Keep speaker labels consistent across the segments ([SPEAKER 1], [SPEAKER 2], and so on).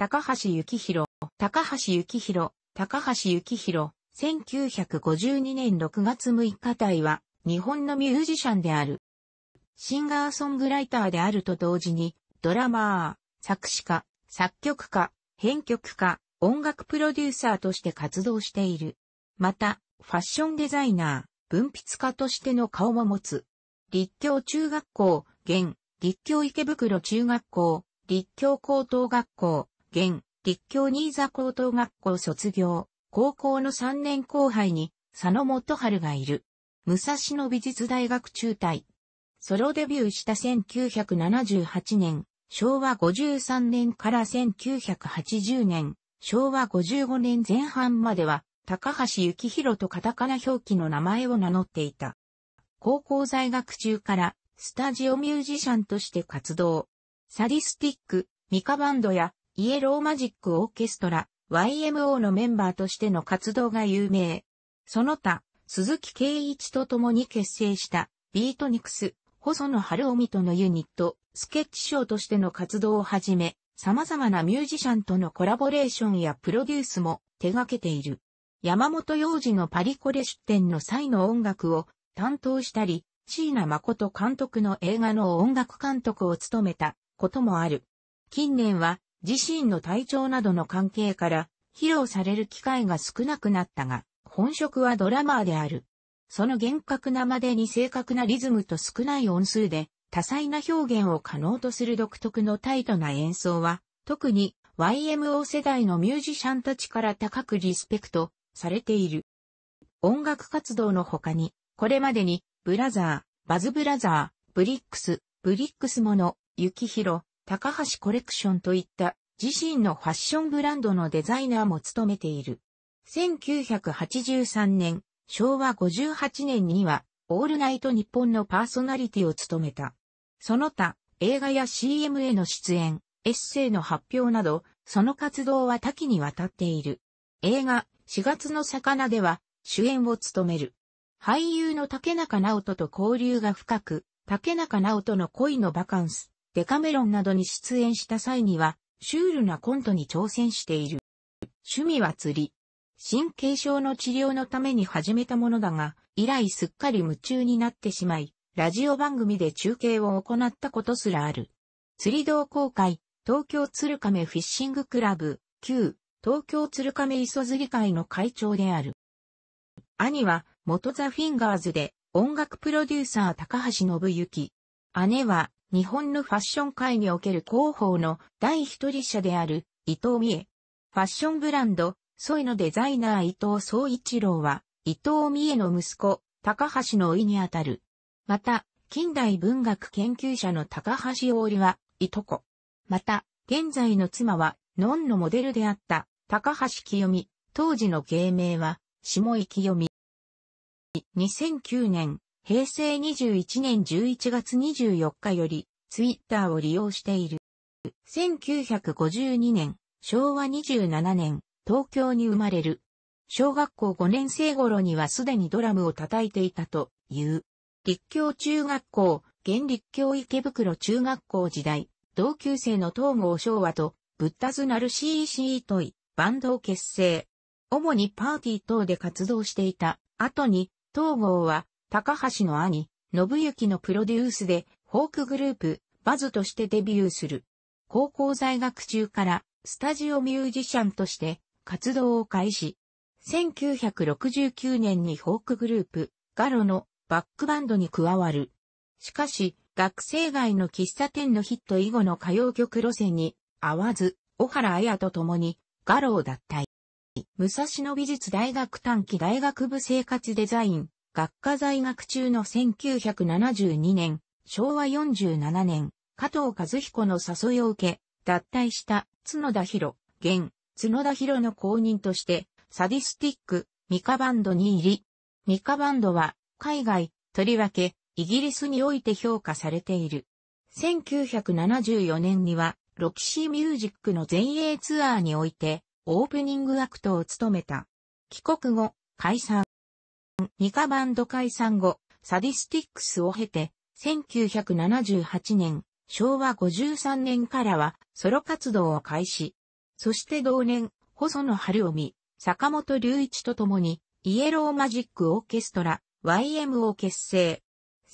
[SPEAKER 1] 高橋幸宏、高橋幸宏、高橋幸宏、1952年6月6日体は、日本のミュージシャンである。シンガーソングライターであると同時に、ドラマー、作詞家、作曲家、編曲家、音楽プロデューサーとして活動している。また、ファッションデザイナー、文筆家としての顔も持つ。立教中学校、現、立教池袋中学校、立教高等学校、現、立教新座高等学校卒業、高校の3年後輩に、佐野元春がいる。武蔵野美術大学中退。ソロデビューした1978年、昭和53年から1980年、昭和55年前半までは、高橋幸宏とカタカナ表記の名前を名乗っていた。高校在学中からスタジオミュージシャンとして活動。サディスティック、ミカバンドやイエローマジックオーケストラ、YMO のメンバーとしての活動が有名。その他、鈴木圭一と共に結成したビートニクス、細野晴臣とのユニット、スケッチショーとしての活動をはじめ、様々なミュージシャンとのコラボレーションやプロデュースも手掛けている。山本洋次のパリコレ出展の際の音楽を担当したり、椎名誠監督の映画の音楽監督を務めたこともある。近年は自身の体調などの関係から、披露される機会が少なくなったが、本職はドラマーである。その厳格なまでに正確なリズムと少ない音数で、多彩な表現を可能とする独特のタイトな演奏は、特に YMO 世代のミュージシャンたちから高くリスペクトされている。音楽活動の他に、これまでに、ブラザー、バズブラザー、ブリックス、ブリックスモノ、ユキヒロ、高橋コレクションといった自身のファッションブランドのデザイナーも務めている。1983年、昭和58年には、オールナイト日本のパーソナリティを務めた。その他、映画や CM への出演、エッセイの発表など、その活動は多岐にわたっている。映画、4月の魚では、主演を務める。俳優の竹中直人と交流が深く、竹中直人の恋のバカンス、デカメロンなどに出演した際には、シュールなコントに挑戦している。趣味は釣り。神経症の治療のために始めたものだが、以来すっかり夢中になってしまい、ラジオ番組で中継を行ったことすらある。釣り同好会、東京鶴亀フィッシングクラブ、旧、東京鶴亀磯釣り会の会長である。兄は、元ザ・フィンガーズで、音楽プロデューサー高橋信之。姉は、日本のファッション界における広報の第一人者である伊藤美恵。ファッションブランド、ソイのデザイナー伊藤総一郎は、伊藤美恵の息子、高橋の甥にあたる。また、近代文学研究者の高橋織は、いとこ。また、現在の妻は、ノンのモデルであった高橋清美、当時の芸名は、下井清美。2009年、平成21年11月24日より、ツイッターを利用している。1952年、昭和27年、東京に生まれる。小学校5年生頃にはすでにドラムを叩いていたという。立教中学校、現立教池袋中学校時代、同級生の東郷昭和と、ブッダズナル CEC とい、バンドを結成。主にパーティー等で活動していた。後に、東郷は高橋の兄、信之のプロデュースで、フォークグループ、バズとしてデビューする。高校在学中から、スタジオミュージシャンとして、活動を開始。1969年にフォークグループ、ガロのバックバンドに加わる。しかし、学生街の喫茶店のヒット以後の歌謡曲路線に合わず、小原綾と共にガロを脱退。武蔵野美術大学短期大学部生活デザイン学科在学中の1972年、昭和47年、加藤和彦の誘いを受け、脱退した角田博、現、角田博の公認として、サディスティック、ミカバンドに入り、ミカバンドは、海外、とりわけ、イギリスにおいて評価されている。1974年には、ロキシーミュージックの全英ツアーにおいて、オープニングアクトを務めた。帰国後、解散。ニカバンド解散後、サディスティックスを経て、1978年、昭和53年からはソロ活動を開始。そして同年、細野晴臣、坂本隆一と共に、イエローマジックオーケストラ、YM を結成。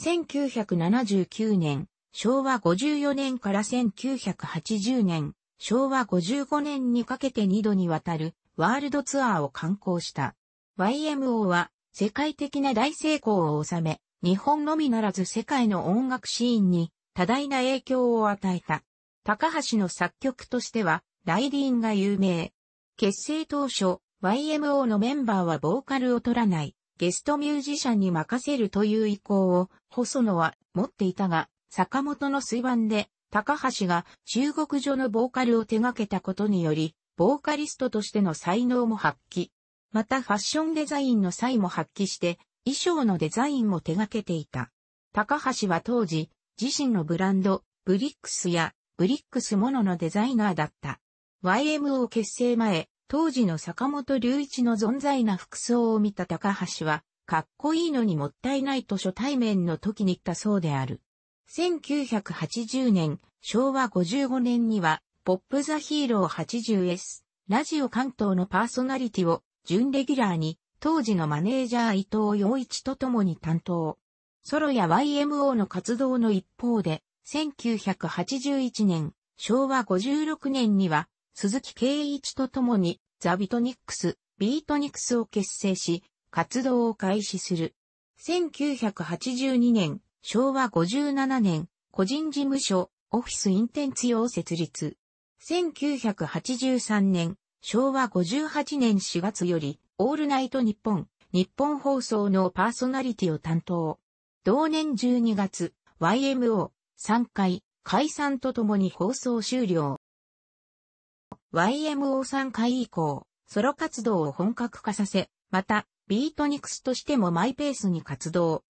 [SPEAKER 1] 1979年、昭和54年から1980年、昭和55年にかけて2度にわたるワールドツアーを観光した。YMO は世界的な大成功を収め、日本のみならず世界の音楽シーンに多大な影響を与えた。高橋の作曲としては、ライディーンが有名。結成当初、YMO のメンバーはボーカルを取らない、ゲストミュージシャンに任せるという意向を、細野は持っていたが、坂本の水盤で、高橋が中国女のボーカルを手掛けたことにより、ボーカリストとしての才能も発揮。またファッションデザインの際も発揮して、衣装のデザインも手掛けていた。高橋は当時、自身のブランド、ブリックスや、ブリックスモノのデザイナーだった。YMO 結成前、当時の坂本隆一の存在な服装を見た高橋は、かっこいいのにもったいないと初対面の時に言ったそうである。1980年、昭和55年には、ポップザヒーロー 80S、ラジオ関東のパーソナリティを準レギュラーに、当時のマネージャー伊藤洋一と共に担当。ソロや YMO の活動の一方で、1981年、昭和56年には、鈴木圭一と共に、ザ・ビトニックス、ビートニックスを結成し、活動を開始する。1982年、昭和57年、個人事務所、オフィスインテンツ用設立。1983年、昭和58年4月より、オールナイト日本、日本放送のパーソナリティを担当。同年12月、YMO、3回、解散とともに放送終了。YMO3 回以降、ソロ活動を本格化させ、また、ビートニクスとしてもマイペースに活動。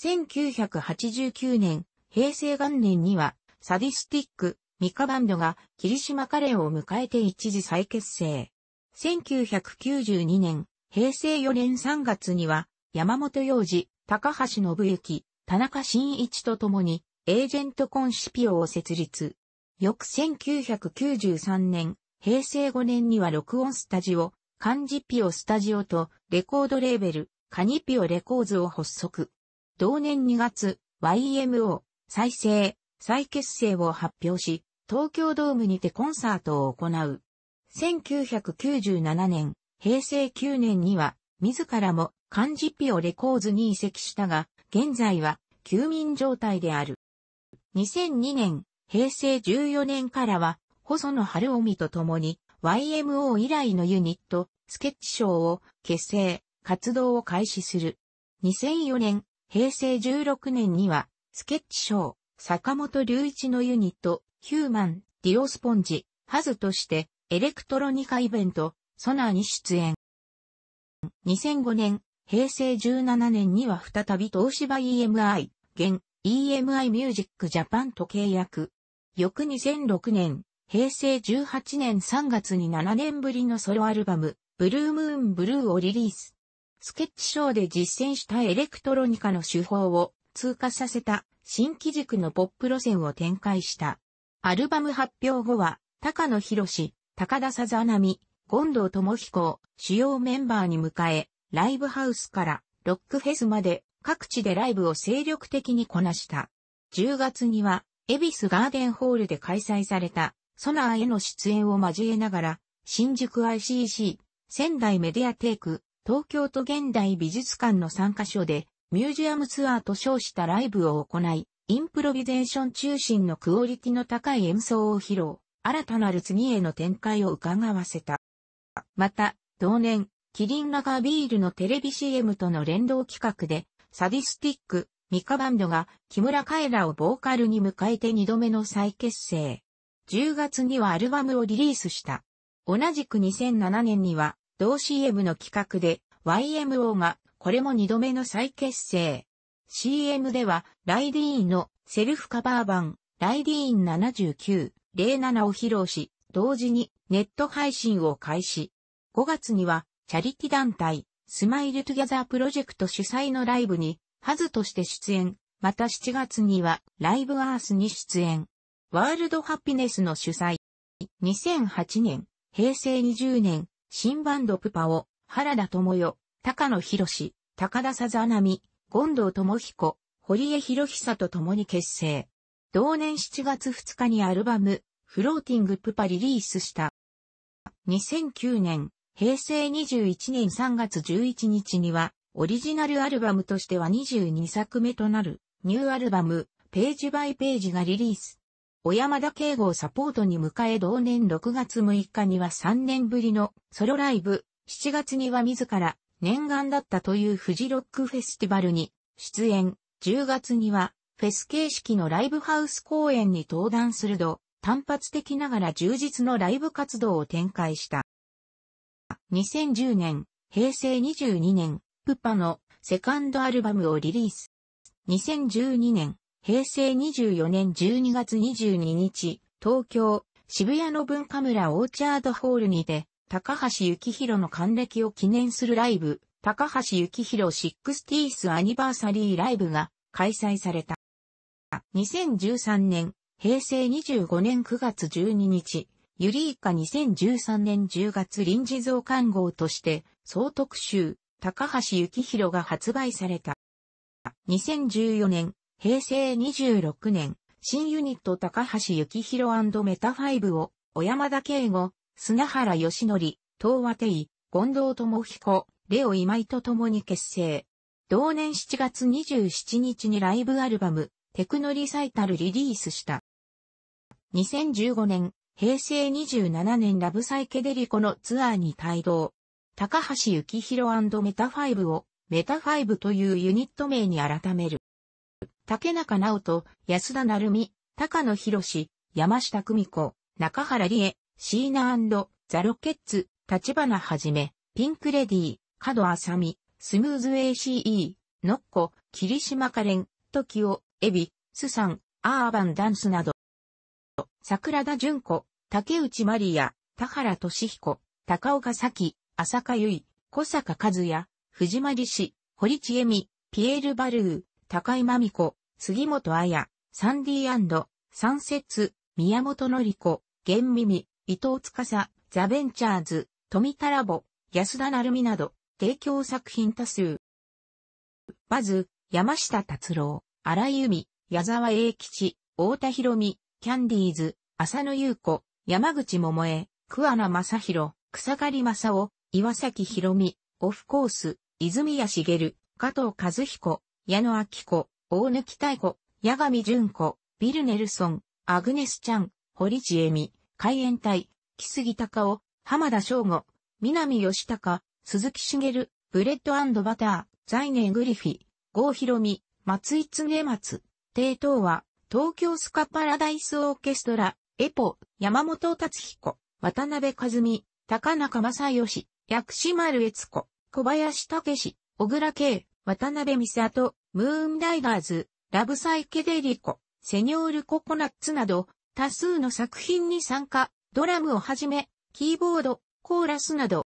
[SPEAKER 1] 1989年、平成元年には、サディスティック、ミカバンドが霧島カレーを迎えて一時再結成。1992年、平成4年3月には、山本洋次、高橋信之、田中真一と共に、エージェントコンシピオを設立。翌1993年、平成5年には録音スタジオ、カンジピオスタジオとレコードレーベル、カニピオレコーズを発足。同年2月、YMO、再生、再結成を発表し、東京ドームにてコンサートを行う。1997年、平成9年には、自らも漢字ピオレコーズに移籍したが、現在は休眠状態である。2002年、平成14年からは、細野晴臣と共に YMO 以来のユニット、スケッチショーを結成、活動を開始する。2004年、平成16年には、スケッチショー、坂本隆一のユニット、ヒューマン、ディオスポンジ、ハズとして、エレクトロニカイベント、ソナーに出演。2005年、平成17年には再び東芝 EMI、現 EMI ミュージックジャパンと契約。翌2006年、平成18年3月に7年ぶりのソロアルバム、ブルームーンブルーをリリース。スケッチショーで実践したエレクトロニカの手法を通過させた新機軸のポップ路線を展開した。アルバム発表後は、高野博士、高田さざなみ、権藤智彦を主要メンバーに迎え、ライブハウスからロックフェスまで各地でライブを精力的にこなした。10月には、恵比寿ガーデンホールで開催された、ソナーへの出演を交えながら、新宿 ICC、仙台メディアテイク、東京都現代美術館の3カ所で、ミュージアムツアーと称したライブを行い、インプロビゼーション中心のクオリティの高い演奏を披露、新たなる次への展開を伺わせた。また、同年、キリンラガービールのテレビ CM との連動企画で、サディスティック、ミカバンドが木村カエラをボーカルに迎えて2度目の再結成。10月にはアルバムをリリースした。同じく2007年には、同 CM の企画で YMO がこれも2度目の再結成。CM では、ライディーンのセルフカバー版、ライディーン79、07を披露し、同時にネット配信を開始。5月には、チャリティ団体、スマイルトゥギャザープロジェクト主催のライブに、ハズとして出演。また7月には、ライブアースに出演。ワールドハピネスの主催。2008年、平成20年、新バンドプパを、原田智代、高野博士、高田さざなみ、近藤智彦、堀江博久と共に結成。同年7月2日にアルバム、フローティングプパリリースした。2009年、平成21年3月11日には、オリジナルアルバムとしては22作目となる、ニューアルバム、ページバイページがリリース。小山田圭吾をサポートに迎え同年6月6日には3年ぶりのソロライブ、7月には自ら念願だったというフジロックフェスティバルに出演、10月にはフェス形式のライブハウス公演に登壇するど、単発的ながら充実のライブ活動を展開した。2010年、平成22年、プパのセカンドアルバムをリリース。2012年、平成24年12月22日、東京、渋谷の文化村オーチャードホールにて、高橋幸宏の還暦を記念するライブ、高橋幸宏 60th アニバーサリーライブが開催された。2013年、平成25年9月12日、ユリイカ2013年10月臨時増刊号として、総特集、高橋幸宏が発売された。2014年、平成26年、新ユニット高橋幸宏メタ5を、小山田圭吾、砂原義則、東和定位、権藤智彦、レオ今井と共に結成。同年7月27日にライブアルバム、テクノリサイタルリリースした。2015年、平成27年ラブサイケデリコのツアーに帯同。高橋幸宏メタ5をメタ5というユニット名に改める。竹中直人、安田成美、高野博士、山下久美子、中原理恵、シーナザ・ロケッツ、立花はじめ、ピンク・レディー、角あさみ、スムーズ ACE、ノッコ、霧島カレン、トキオ、エビ、スサン、アーバンダンスなど、桜田淳子、竹内マリア、田原俊彦、高岡咲、浅香由衣、小坂和也、藤間理氏、堀ちえみ、ピエール・バルー、高井真美子、杉本彩、サンディサンセツ、宮本のり子、玄美美、伊藤司、ザ・ベンチャーズ、富田ラボ、安田成美など、提供作品多数。まず、山下達郎、荒井由美、矢沢栄吉、太田博美、キャンディーズ、浅野優子、山口桃江、桑名正宏、草刈正夫、岩崎博美、オフコース、泉谷茂、加藤和彦、矢野明子、大貫太子、矢上純子、ビルネルソン、アグネス・チャン、堀ち恵美、海援隊、木杉隆尾、浜田省吾、南吉高、鈴木茂、ブレッドバター、在年グリフィ、郷ひろみ、松井常松、帝東は、東京スカパラダイスオーケストラ、エポ、山本達彦、渡辺和美、高中正義、薬師丸悦子、小林武史、小倉慶、渡辺美里、ムーンライダーズ、ラブサイケデリコ、セニョールココナッツなど、多数の作品に参加、ドラムをはじめ、キーボード、コーラスなど、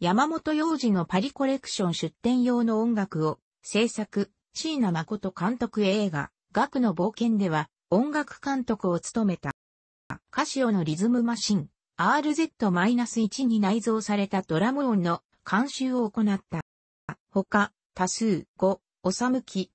[SPEAKER 1] 山本洋次のパリコレクション出展用の音楽を制作、椎名誠監督映画、学の冒険では音楽監督を務めた。カシオのリズムマシン、RZ-1 に内蔵されたドラム音の監修を行った。他、多数、5、おさむき、